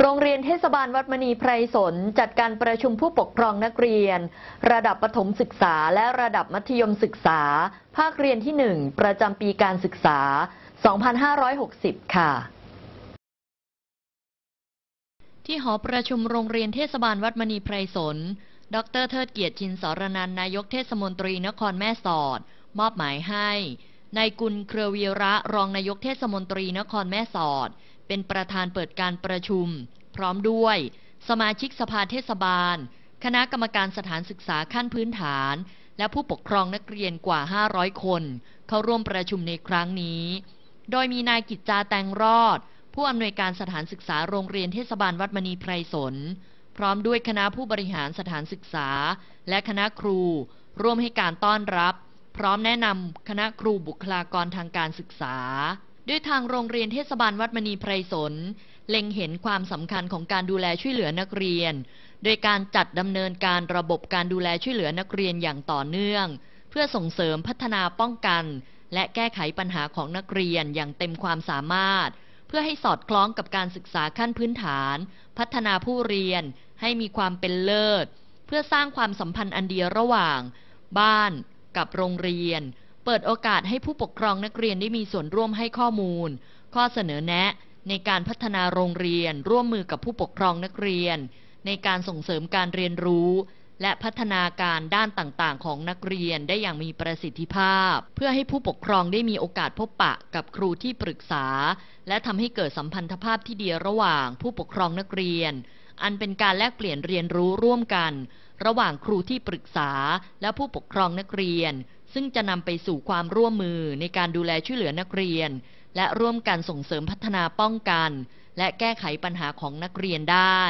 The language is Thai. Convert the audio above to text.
โรงเรียนเทศบาลวัดมณีไพรสนจัดการประชุมผู้ปกครองนักเรียน ระดับประถมศึกษาและระดับมัธยมศึกษา ภาคเรียนที่1ประจำปีการศึกษา 2560 ค่ะ ที่หอประชุมโรงเรียนเทศบาลวัดมณีไพรสนดรเทิดเกียรติชินสรนันนายกเทศมนตรีนครแม่สอด มอบหมายให้นายกุลเครือวีระรองนายกเทศมนตรีนครแม่สอด เป็นประธานเปิดการประชุม พร้อมด้วยสมาชิกสภาเทศบาล คณะกรรมการสถานศึกษาขั้นพื้นฐาน และผู้ปกครองนักเรียนกว่า 500 คน เข้าร่วมประชุมในครั้งนี้ โดยมีนายกิจจาแตงรอด ผู้อำนวยการสถานศึกษาโรงเรียนเทศบาลวัดมณีไพรสนพร้อมด้วยคณะผู้บริหารสถานศึกษา และคณะครู ร่วมให้การต้อนรับพร้อมแนะนำคณะครูบุคลากรทางการศึกษา ด้วยทางโรงเรียนเทศบาลวัดมณีไพรสนเล็งเห็นความสำคัญของการดูแลช่วยเหลือนักเรียน โดยการจัดดำเนินการระบบการดูแลช่วยเหลือนักเรียนอย่างต่อเนื่อง เพื่อส่งเสริมพัฒนาป้องกัน และแก้ไขปัญหาของนักเรียนอย่างเต็มความสามารถ เพื่อให้สอดคล้องกับการศึกษาขั้นพื้นฐาน พัฒนาผู้เรียนให้มีความเป็นเลิศเพื่อสร้างความสัมพันธ์อันเดียระหว่าง บ้านกับโรงเรียน เปิดโอกาสให้ผู้ปกครองนักเรียนได้มีส่วนร่วมให้ข้อมูล ข้อเสนอแนะ ในการพัฒนาโรงเรียน ร่วมมือกับผู้ปกครองนักเรียน ในการส่งเสริมการเรียนรู้และพัฒนาการด้านต่างๆของนักเรียนได้อย่างมีประสิทธิภาพ เพื่อให้ผู้ปกครองได้มีโอกาสพบปะกับครูที่ปรึกษา และทำให้เกิดสัมพันธภาพที่ดีระหว่างผู้ปกครองนักเรียน อันเป็นการแลกเปลี่ยนเรียนรู้ร่วมกัน ระหว่างครูที่ปรึกษาและผู้ปกครองนักเรียน ซึ่งจะนำไปสู่ความร่วมมือในการดูแลช่วยเหลือนักเรียน และร่วมกันส่งเสริมพัฒนาป้องกัน และแก้ไขปัญหาของนักเรียนได้